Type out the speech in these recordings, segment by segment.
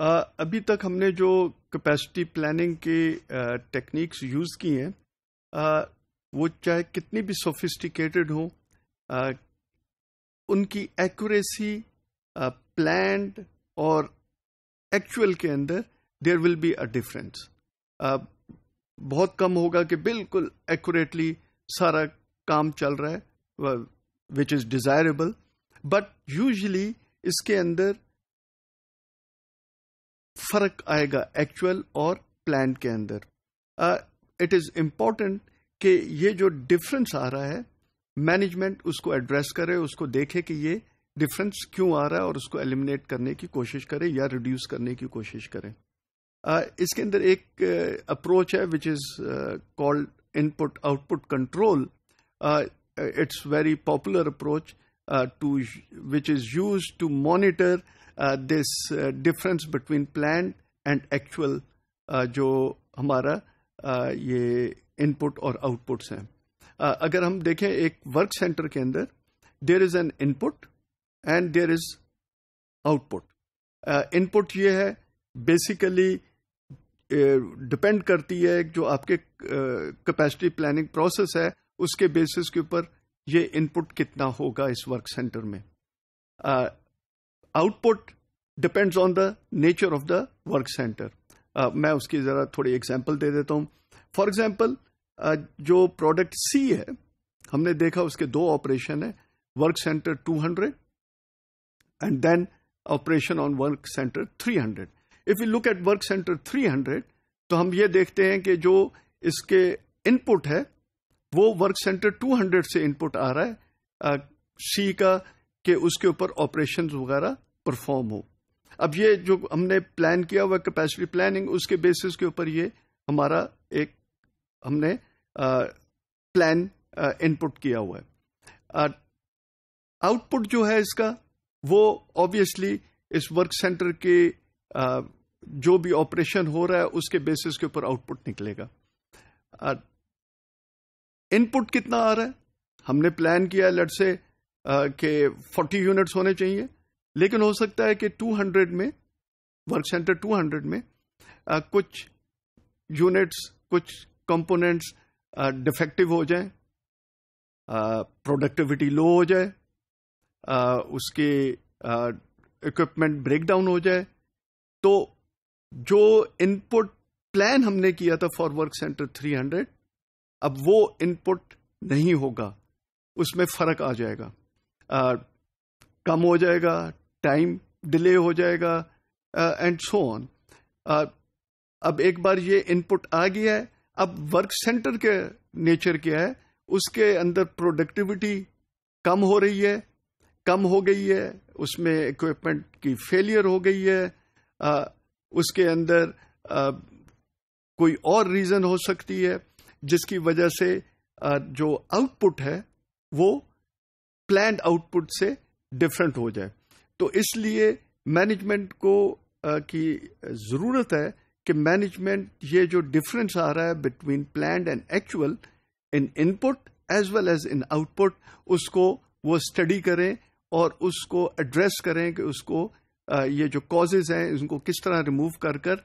अभी तक हमने जो कैपेसिटी प्लानिंग के टेक्निक्स यूज़ की हैं वो चाहे कितनी भी सोफिस्टिकेटेड हो उनकी एक्यूरेसी प्लान और एक्चुअल के अंदर there will be a difference बहुत कम होगा कि बिल्कुल एक्यूरेटली सारा काम चल रहा है which is desirable but usually इसके अंदर फर्क आएगा एक्चुअल और प्लान के अंदर इट इज इम्पॉर्टेंट कि ये जो डिफरेंस आ रहा है मैनेजमेंट उसको एड्रेस करे उसको देखे कि ये डिफरेंस क्यों आ रहा है और उसको एलिमिनेट करने की कोशिश करे या रिड्यूस करने की कोशिश करें uh, इसके अंदर एक अप्रोच uh, है which is called input output control it's very popular approach to which is use to monitor this difference between plan and actual जो हमारा uh, ये इनपुट और आउटपुट्स हैं uh, अगर हम देखें एक वर्क सेंटर के अंदर there is an input and there is output input ये है बेसिकली डिपेंड uh, करती है जो आपके कैपेसिटी प्लानिंग प्रोसेस है उसके बेसिस के ऊपर ये इनपुट कितना होगा इस वर्क सेंटर में uh, output depends on the nature of the work center मैं उसकी ज़रा थोड़ी एग्जाम्पल दे देता हूं फॉर एग्जाम्पल जो प्रोडक्ट सी है हमने देखा उसके दो ऑपरेशन है work center 200 and then operation on work center 300 if you look at work center 300 तो हम ये देखते हैं कि जो इसके इनपुट है वो वर्क सेंटर 200 से इनपुट आ रहा है सी uh, का कि उसके ऊपर ऑपरेशन वगैरह परफॉर्म हो अब ये जो हमने प्लान किया हुआ कैपेसिटी प्लानिंग उसके बेसिस के ऊपर ये हमारा एक हमने प्लान इनपुट किया हुआ है आउटपुट जो है इसका वो ऑब्वियसली इस वर्क सेंटर के आ, जो भी ऑपरेशन हो रहा है उसके बेसिस के ऊपर आउटपुट निकलेगा इनपुट कितना आ रहा है हमने प्लान किया लेट से के 40 यूनिट्स होने चाहिए लेकिन हो सकता है कि 200 में वर्क सेंटर 200 में आ, कुछ यूनिट्स कुछ कंपोनेंट्स डिफेक्टिव हो जाए प्रोडक्टिविटी लो हो जाए आ, उसके इक्विपमेंट ब्रेकडाउन हो जाए तो जो इनपुट प्लान हमने किया था फॉर वर्क सेंटर 300 अब वो इनपुट नहीं होगा उसमें फर्क आ जाएगा कम हो जाएगा टाइम डिले हो जाएगा एंड सो ऑन अब एक बार ये इनपुट आ गया है अब वर्क सेंटर के नेचर क्या है उसके अंदर प्रोडक्टिविटी कम हो रही है कम हो गई है उसमें इक्विपमेंट की फेलियर हो गई है आ, उसके अंदर आ, कोई और रीजन हो सकती है जिसकी वजह से आ, जो आउटपुट है वो प्लान आउटपुट से डिफरेंट हो जाए तो इसलिए मैनेजमेंट को आ, की जरूरत है कि मैनेजमेंट ये जो डिफरेंस आ रहा है between plan and actual in input as well as in output उसको वो स्टडी करें और उसको एड्रेस करें कि उसको आ, ये जो कॉजेज हैं उनको किस तरह रिमूव कर कर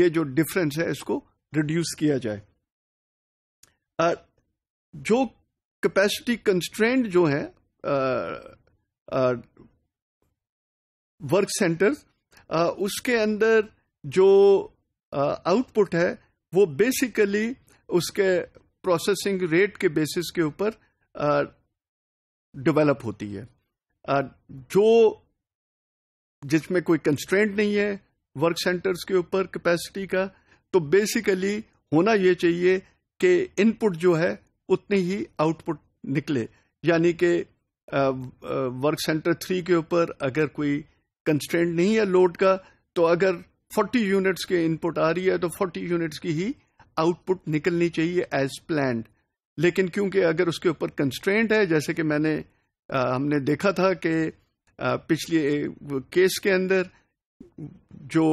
ये जो डिफरेंस है इसको रिड्यूस किया जाए आ, जो कैपेसिटी कंस्ट्रेंट जो है वर्क सेंटर्स उसके अंदर जो आउटपुट है वो बेसिकली उसके प्रोसेसिंग रेट के बेसिस के ऊपर डेवलप होती है आ, जो जिसमें कोई कंस्ट्रेंट नहीं है वर्क सेंटर्स के ऊपर कैपेसिटी का तो बेसिकली होना यह चाहिए कि इनपुट जो है उतनी ही आउटपुट निकले यानी कि वर्क सेंटर थ्री के ऊपर अगर कोई कंस्टेंट नहीं है लोड का तो अगर 40 यूनिट्स के इनपुट आ रही है तो 40 यूनिट्स की ही आउटपुट निकलनी चाहिए एज प्लान लेकिन क्योंकि अगर उसके ऊपर कंस्ट्रेंट है जैसे कि मैंने आ, हमने देखा था कि पिछले केस के अंदर जो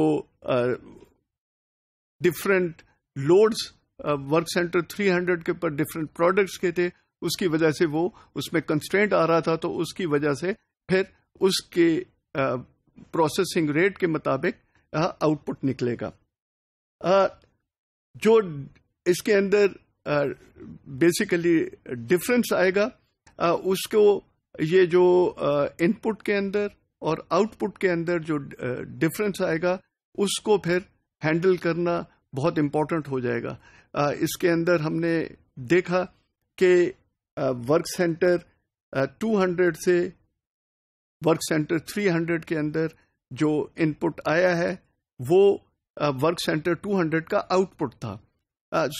डिफरेंट लोड्स वर्क सेंटर 300 के ऊपर डिफरेंट प्रोडक्ट्स के थे उसकी वजह से वो उसमें कंस्ट्रेंट आ रहा था तो उसकी वजह से फिर उसके प्रोसेसिंग रेट के मुताबिक आउटपुट निकलेगा आ, जो इसके अंदर बेसिकली डिफरेंस आएगा आ, उसको ये जो इनपुट के अंदर और आउटपुट के अंदर जो डिफरेंस आएगा उसको फिर हैंडल करना बहुत इम्पोर्टेंट हो जाएगा आ, इसके अंदर हमने देखा कि वर्क सेंटर टू हंड्रेड से वर्क सेंटर थ्री हंड्रेड के अंदर जो इनपुट आया है वो वर्क सेंटर टू हंड्रेड का आउटपुट था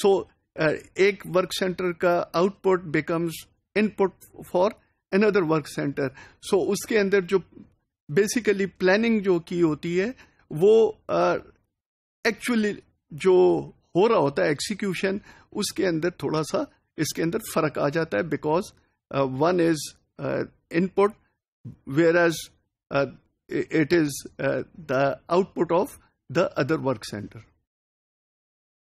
सो so, एक वर्क सेंटर का output becomes input for another work center so उसके अंदर जो बेसिकली प्लानिंग जो की होती है वो एक्चुअली uh, जो हो रहा होता है एक्सीक्यूशन उसके अंदर थोड़ा सा इसके अंदर फर्क आ जाता है because one is input whereas it is the output of the other work centre